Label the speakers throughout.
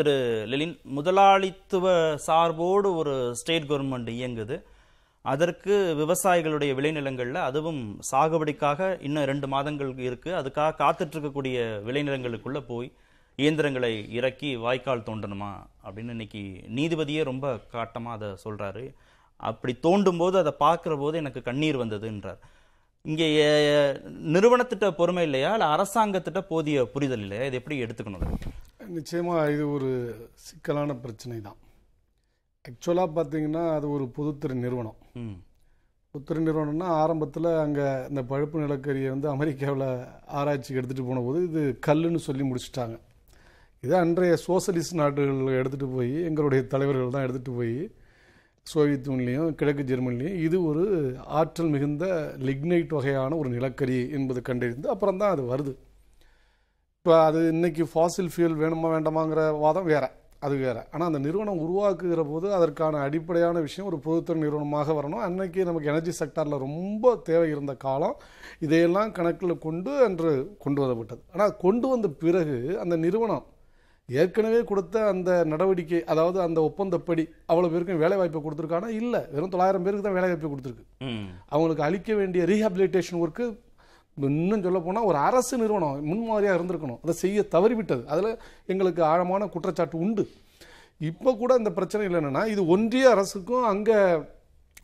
Speaker 1: திரு லெலின் முதலாளித்துவ சார்போடு ஒரு state government இயங்குது அதற்கு விவசாயிகளுடைய விளைநிலங்களில் அதுவும் சாகுபடிக்காக இன்னும் ரெண்டு மாதங்கள் இருக்குது அதுக்காக இருக்கக்கூடிய விளைநிலங்களுக்குள்ளே போய் இயந்திரங்களை இறக்கி வாய்க்கால் தோண்டணுமா அப்படின்னு இன்னைக்கு நீதிபதியே ரொம்ப காட்டமாக அதை சொல்கிறாரு அப்படி தோண்டும் போது அதை பார்க்குற போது எனக்கு கண்ணீர் வந்ததுன்றார் இங்கே நிறுவனத்திட்ட பொறுமை இல்லையா இல்லை அரசாங்கத்திட்ட போதிய புரிதல் இல்லையா இதை எப்படி எடுத்துக்கணும்
Speaker 2: நிச்சயமாக இது ஒரு சிக்கலான பிரச்சனை தான் ஆக்சுவலாக பார்த்தீங்கன்னா அது ஒரு பொதுத்துறை நிறுவனம் பொதுத்துறை நிறுவனம்னா ஆரம்பத்தில் அங்கே இந்த பழுப்பு நிலக்கரியை வந்து அமெரிக்காவில் ஆராய்ச்சிக்கு எடுத்துகிட்டு போனபோது இது கல்லுன்னு சொல்லி முடிச்சுட்டாங்க இது அன்றைய சோசலிஸ்ட் நாடுகளில் எடுத்துகிட்டு போய் எங்களுடைய தலைவர்கள் தான் எடுத்துகிட்டு போய் சோவியத் யூனியன்லேயும் கிழக்கு ஜெர்மனிலையும் இது ஒரு ஆற்றல் மிகுந்த லிக்னைட் வகையான ஒரு நிலக்கரி என்பது கண்டறிந்து அப்புறம் தான் அது வருது இப்போ அது இன்றைக்கி ஃபாசில் ஃபியூல் வேணுமா வேண்டாமாங்கிற வாதம் வேறு அது வேறு ஆனால் அந்த நிறுவனம் உருவாக்குகிற போது அதற்கான அடிப்படையான விஷயம் ஒரு பொதுத்துறை நிறுவனமாக வரணும் அன்னைக்கு நமக்கு எனர்ஜி செக்டாரில் ரொம்ப தேவை இருந்த காலம் இதையெல்லாம் கணக்கில் கொண்டு அன்று கொண்டு வரப்பட்டது ஆனால் கொண்டு வந்த பிறகு அந்த நிறுவனம் ஏற்கனவே கொடுத்த அந்த நடவடிக்கை அதாவது அந்த ஒப்பந்தப்படி அவ்வளோ பேருக்கும் வேலை வாய்ப்பை கொடுத்துருக்கானா இல்லை வெறும் தொள்ளாயிரம் பேருக்கு தான் வேலை கொடுத்துருக்கு அவங்களுக்கு அளிக்க வேண்டிய ரீஹாபிலிட்டேஷன் ஒர்க்கு இன்னும் சொல்ல போனால் ஒரு அரசு நிறுவனம் முன்மாதிரியாக இருந்திருக்கணும் அதை செய்ய தவறிவிட்டது அதில் எங்களுக்கு ஆழமான குற்றச்சாட்டு உண்டு இப்போ கூட இந்த பிரச்சனை இல்லைன்னா என்னென்னா இது ஒன்றிய அரசுக்கும் அங்கே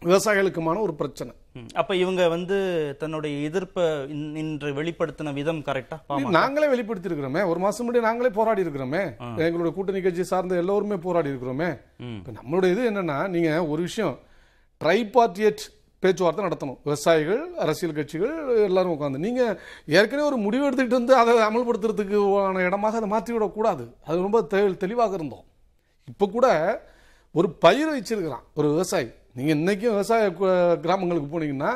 Speaker 2: விவசாயிகளுக்குமான ஒரு பிரச்சனை
Speaker 1: அப்ப இவங்க வந்து தன்னுடைய எதிர்ப்பை இன்று வெளிப்படுத்தின விதம் கரெக்டா நாங்களே
Speaker 2: வெளிப்படுத்தி இருக்கிறோமே ஒரு மாசம் முன்னாடி நாங்களே போராடி இருக்கிறோமே எங்களுடைய கூட்டணி கட்சி சார்ந்த எல்லோருமே போராடி இருக்கிறோமே நம்மளுடைய இது என்னன்னா நீங்க ஒரு விஷயம் ட்ரைபார்டியட் பேச்சுவார்த்தை நடத்தணும் விவசாயிகள் அரசியல் கட்சிகள் எல்லாரும் உட்காந்து நீங்கள் ஏற்கனவே ஒரு முடிவு எடுத்துகிட்டு வந்து அதை அமல்படுத்துறதுக்கு இடமாக அதை மாற்றிவிடக்கூடாது அது ரொம்ப தெளிவாக இருந்தோம் இப்போ கூட ஒரு பயிர் வச்சிருக்கிறான் ஒரு விவசாயி நீங்கள் இன்றைக்கும் விவசாய கிராமங்களுக்கு போனீங்கன்னா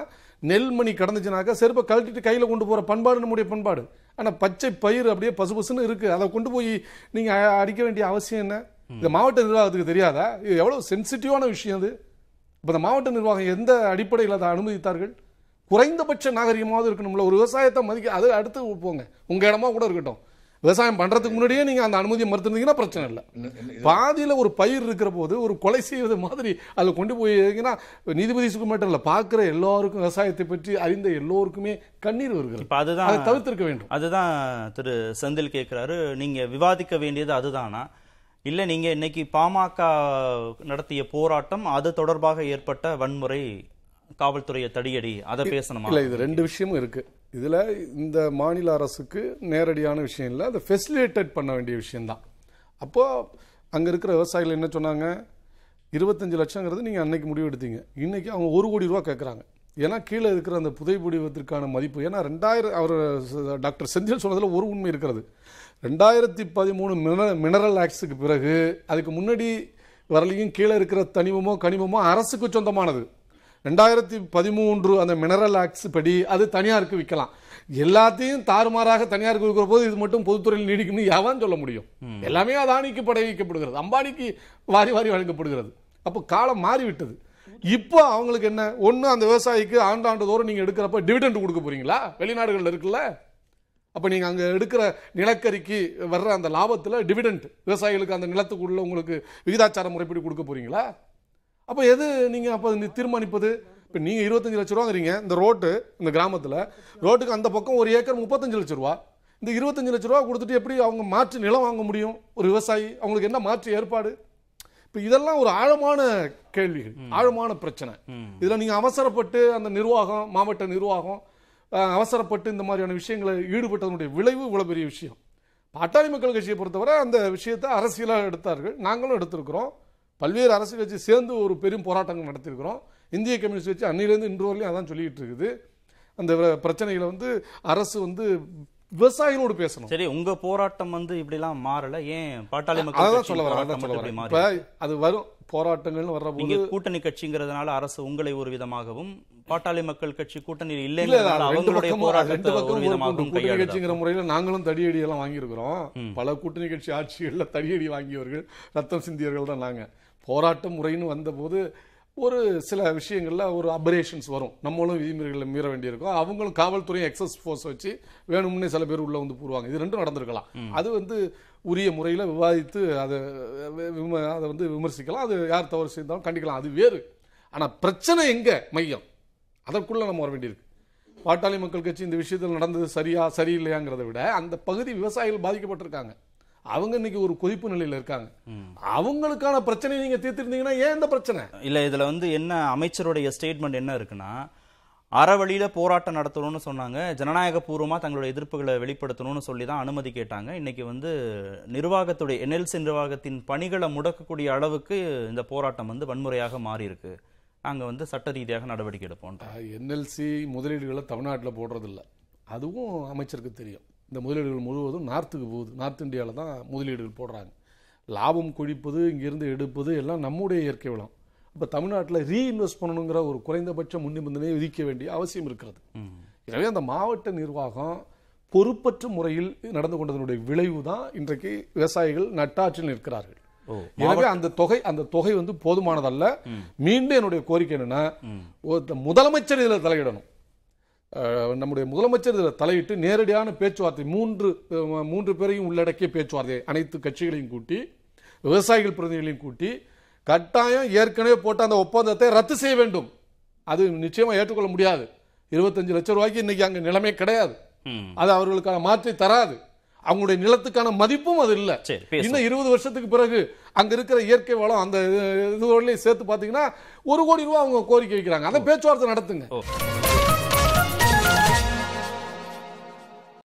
Speaker 2: நெல்மணி கிடந்துச்சுனாக்கா செருப்பை கழட்டிட்டு கையில் கொண்டு போகிற பண்பாடு நம்முடைய பண்பாடு ஆனால் பச்சை பயிர் அப்படியே பசுபசுன்னு இருக்குது அதை கொண்டு போய் நீங்கள் அடிக்க வேண்டிய அவசியம் என்ன இந்த மாவட்ட நிர்வாகத்துக்கு தெரியாதா இது எவ்வளோ சென்சிட்டிவான விஷயம் அது இப்போ இந்த மாவட்ட நிர்வாகம் எந்த அடிப்படையில் அதை அனுமதித்தார்கள் குறைந்தபட்ச நாகரிகமாவது இருக்கணும்ல ஒரு விவசாயத்தை மதிக்க அது அடுத்து போங்க உங்கள் இடமா கூட இருக்கட்டும் விவசாயம் பண்ணுறதுக்கு முன்னாடியே நீங்கள் அந்த அனுமதியை மறுத்துருந்தீங்கன்னா பிரச்சனை இல்லை பாதியில் ஒரு பயிர் இருக்கிற போது ஒரு கொலை செய்வது மாதிரி அதில் கொண்டு போய் நீதிபதி மட்டும் இல்லை பார்க்குற எல்லாருக்கும் விவசாயத்தை பற்றி அறிந்த எல்லோருக்குமே கண்ணீர் வருகிறது இப்போ அதுதான் அதை
Speaker 1: தவிர்த்திருக்க வேண்டும் அதுதான் திரு செந்தில் கேட்குறாரு நீங்கள் விவாதிக்க வேண்டியது அதுதானா இல்லை நீங்கள் இன்னைக்கு பாமக நடத்திய போராட்டம் அது தொடர்பாக ஏற்பட்ட வன்முறை காவல்துறையை தடியடி அதை பேசணுமா இல்லை இது ரெண்டு
Speaker 2: விஷயமும் இருக்குது இதில் இந்த மாநில அரசுக்கு நேரடியான விஷயம் இல்லை அதை ஃபெசிலிட்டேட் பண்ண வேண்டிய விஷயந்தான் அப்போது அங்கே இருக்கிற விவசாயிகள் என்ன சொன்னாங்க இருபத்தஞ்சு லட்சங்கிறது நீங்கள் அன்னைக்கு முடிவு எடுத்தீங்க இன்னைக்கு அவங்க ஒரு கோடி ரூபா கேட்குறாங்க ஏன்னா கீழே இருக்கிற அந்த புதை புதைபடிவத்திற்கான மதிப்பு ஏன்னா ரெண்டாயிரம் அவர் டாக்டர் செந்தில் சொன்னதில் ஒரு உண்மை இருக்கிறது ரெண்டாயிரத்தி பதிமூணு மினரல் மினரல் ஆக்ட்ஸுக்கு பிறகு அதுக்கு முன்னாடி வரலையும் கீழே இருக்கிற தனிமமோ கனிமமோ அரசுக்கு சொந்தமானது ரெண்டாயிரத்தி பதிமூன்று அந்த மினரல் ஆக்ட்ஸ் படி அது தனியாருக்கு விற்கலாம் எல்லாத்தையும் தாறுமாறாக தனியாருக்கு விற்கிற போது இது மட்டும் பொதுத்துறையில் நீடிக்கும்னு எவன் சொல்ல முடியும் எல்லாமே அதானிக்கு படை வைக்கப்படுகிறது அம்பானிக்கு வாரி வாரி வழங்கப்படுகிறது அப்போ காலம் மாறிவிட்டது இப்போ அவங்களுக்கு என்ன ஒன்று அந்த விவசாயிக்கு ஆண்டாண்டு தோறும் நீங்கள் எடுக்கிறப்ப டிவிடெண்ட் கொடுக்க போறீங்களா வெளிநாடுகளில் இருக்குல்ல அப்போ நீங்கள் அங்கே எடுக்கிற நிலக்கரிக்கு வர்ற அந்த லாபத்தில் டிவிடெண்ட் விவசாயிகளுக்கு அந்த நிலத்துக்குள்ள உங்களுக்கு விகிதாச்சார முறைப்படி கொடுக்க போறீங்களா அப்போ எது நீங்கள் அப்போ தீர்மானிப்பது இப்போ நீங்கள் இருபத்தஞ்சு லட்ச ரூபாங்கிறீங்க இந்த ரோட்டு இந்த கிராமத்தில் ரோட்டுக்கு அந்த பக்கம் ஒரு ஏக்கர் முப்பத்தஞ்சு லட்ச ரூபா இந்த இருபத்தஞ்சு லட்ச ரூபா கொடுத்துட்டு எப்படி அவங்க மாற்று நிலம் வாங்க முடியும் ஒரு விவசாயி அவங்களுக்கு என்ன மாற்று ஏற்பாடு இப்போ இதெல்லாம் ஒரு ஆழமான கேள்விகள் ஆழமான பிரச்சனை இதில் நீங்கள் அவசரப்பட்டு அந்த நிர்வாகம் மாவட்ட நிர்வாகம் அவசரப்பட்டு இந்த மாதிரியான விஷயங்களை ஈடுபட்டதனுடைய விளைவு இவ்வளோ பெரிய விஷயம் பாட்டாளி மக்கள் கட்சியை பொறுத்தவரை அந்த விஷயத்தை அரசியலாக எடுத்தார்கள் நாங்களும் எடுத்திருக்கிறோம் பல்வேறு அரசியல் கட்சி சேர்ந்து ஒரு பெரும் போராட்டங்கள் நடத்தியிருக்கிறோம் இந்திய கம்யூனிஸ்ட் கட்சி அன்னிலேருந்து இன்று வரலையும் அதான் சொல்லிக்கிட்டு இருக்குது அந்த பிரச்சனைகளை வந்து அரசு வந்து
Speaker 1: விவசாயிகளோடு பேசணும் சரி உங்க போராட்டம் வந்து இப்படி எல்லாம் மாறல ஏன் பாட்டாளி மக்கள் சொல்ல வரேன் அது வரும் போராட்டங்கள் வர்ற போது கூட்டணி கட்சிங்கிறதுனால அரசு உங்களை ஒரு விதமாகவும் பாட்டாளி மக்கள் கட்சி கூட்டணி இல்லை அவங்களுடைய போராட்டத்தை கூட்டணி கட்சிங்கிற
Speaker 2: முறையில நாங்களும் தடியடி எல்லாம் வாங்கியிருக்கிறோம் பல கூட்டணி கட்சி ஆட்சிகள்ல தடியடி வாங்கியவர்கள் ரத்தம் சிந்தியவர்கள் தான் நாங்க போராட்டம் முறைன்னு வந்தபோது ஒரு சில விஷயங்களில் ஒரு அபரேஷன்ஸ் வரும் நம்மளும் விதிமுறைகளை மீற வேண்டியிருக்கும் அவங்களும் காவல்துறையும் எக்ஸஸ் ஃபோர்ஸ் வச்சு வேணும்னே சில பேர் உள்ளே வந்து போடுவாங்க இது ரெண்டும் நடந்திருக்கலாம் அது வந்து உரிய முறையில் விவாதித்து அதை அதை வந்து விமர்சிக்கலாம் அது யார் தவறு செய்தாலும் கண்டிக்கலாம் அது வேறு ஆனால் பிரச்சனை எங்கே மையம் அதற்குள்ளே நம்ம வர வேண்டியிருக்கு பாட்டாளி மக்கள் கட்சி இந்த விஷயத்தில் நடந்தது சரியா சரியில்லையாங்கிறத விட அந்த பகுதி விவசாயிகள் பாதிக்கப்பட்டிருக்காங்க அவங்க இன்னைக்கு ஒரு கொதிப்பு நிலையில இருக்காங்க
Speaker 1: அவங்களுக்கான பிரச்சனை நீங்க தீர்த்திருந்தீங்கன்னா ஏன் இந்த பிரச்சனை இல்ல இதுல வந்து என்ன அமைச்சருடைய ஸ்டேட்மெண்ட் என்ன இருக்குன்னா அறவழியில் போராட்டம் நடத்தணும்னு சொன்னாங்க ஜனநாயக பூர்வமாக தங்களுடைய எதிர்ப்புகளை வெளிப்படுத்தணும்னு சொல்லி தான் அனுமதி கேட்டாங்க இன்றைக்கி வந்து நிர்வாகத்துடைய என்எல்சி நிர்வாகத்தின் பணிகளை முடக்கக்கூடிய அளவுக்கு இந்த போராட்டம் வந்து வன்முறையாக மாறியிருக்கு நாங்கள் வந்து சட்ட ரீதியாக நடவடிக்கை எடுப்போம்
Speaker 2: என்எல்சி முதலீடுகளை தமிழ்நாட்டில் போடுறதில்ல அதுவும் அமைச்சருக்கு தெரியும் இந்த முதலீடுகள் முழுவதும் நார்த்துக்கு போகுது நார்த் இந்தியாவில் தான் முதலீடுகள் போடுறாங்க லாபம் கொழிப்பது இங்கேருந்து எடுப்பது எல்லாம் நம்முடைய இயற்கை வளம் இப்போ தமிழ்நாட்டில் ரீஇன்வெஸ்ட் பண்ணணுங்கிற ஒரு குறைந்தபட்ச முன்னிபந்தனையை விதிக்க வேண்டிய அவசியம் இருக்கிறது எனவே அந்த மாவட்ட நிர்வாகம் பொறுப்பற்ற முறையில் நடந்து கொண்டதனுடைய விளைவு தான் இன்றைக்கு விவசாயிகள் நட்டாற்றில் நிற்கிறார்கள் எனவே அந்த தொகை அந்த தொகை வந்து போதுமானதல்ல மீண்டும் என்னுடைய கோரிக்கை என்னன்னா முதலமைச்சர் இதில் தலையிடணும் நம்முடைய முதலமைச்சர் இதில் தலையிட்டு நேரடியான பேச்சுவார்த்தை மூன்று மூன்று பேரையும் உள்ளடக்கிய பேச்சுவார்த்தை அனைத்து கட்சிகளையும் கூட்டி விவசாயிகள் பிரதிநிதிகளையும் கூட்டி கட்டாயம் ஏற்கனவே போட்ட அந்த ஒப்பந்தத்தை ரத்து செய்ய வேண்டும் அது நிச்சயமாக ஏற்றுக்கொள்ள முடியாது இருபத்தஞ்சு லட்சம் ரூபாய்க்கு இன்னைக்கு அங்கே நிலைமை கிடையாது அது அவர்களுக்கான மாற்றை தராது அவங்களுடைய நிலத்துக்கான மதிப்பும் அது இல்லை இன்னும் இருபது வருஷத்துக்கு பிறகு அங்க இருக்கிற இயற்கை வளம் அந்த இதுவரையிலையும் சேர்த்து பார்த்தீங்கன்னா ஒரு கோடி ரூபா அவங்க கோரிக்கை வைக்கிறாங்க அதை பேச்சுவார்த்தை நடத்துங்க